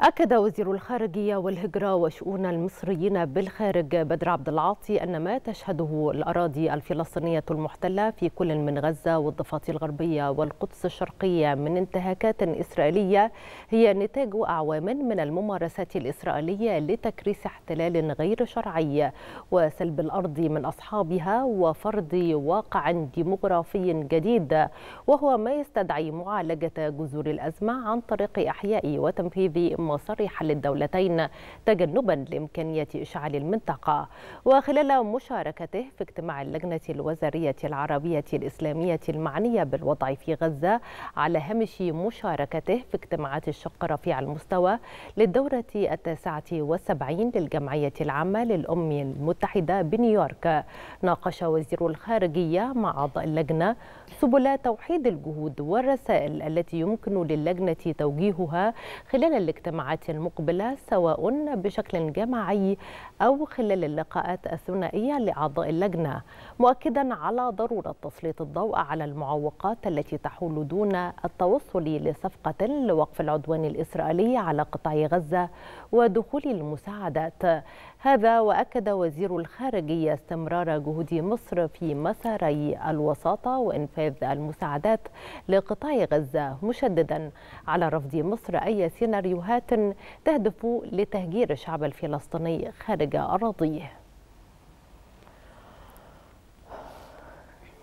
أكد وزير الخارجية والهجرة وشؤون المصريين بالخارج بدر عبد العاطي أن ما تشهده الأراضي الفلسطينية المحتلة في كل من غزة والضفة الغربية والقدس الشرقية من انتهاكات إسرائيلية هي نتاج أعوام من الممارسات الإسرائيلية لتكريس احتلال غير شرعي وسلب الأرض من أصحابها وفرض واقع ديمغرافي جديد وهو ما يستدعي معالجة جذور الأزمة عن طريق إحياء وتنفيذ ثم صرح للدولتين تجنبا لإمكانية إشعال المنطقة وخلال مشاركته في اجتماع اللجنة الوزارية العربية الإسلامية المعنية بالوضع في غزة على هامش مشاركته في اجتماعات الشق رفيع المستوى للدورة التاسعة والسبعين للجمعية العامة للأمم المتحدة بنيويورك ناقش وزير الخارجية مع أعضاء اللجنة سبل توحيد الجهود والرسائل التي يمكن للجنة توجيهها خلال الاجتماع الجمعات المقبلة سواء بشكل جماعي أو خلال اللقاءات الثنائية لأعضاء اللجنة مؤكدا على ضرورة تسليط الضوء على المعوقات التي تحول دون التوصل لصفقة لوقف العدوان الإسرائيلي على قطاع غزة ودخول المساعدات هذا وأكد وزير الخارجية استمرار جهود مصر في مساري الوساطة وإنفاذ المساعدات لقطاع غزة مشددا على رفض مصر أي سيناريوهات تهدف لتهجير الشعب الفلسطيني خارج أراضيه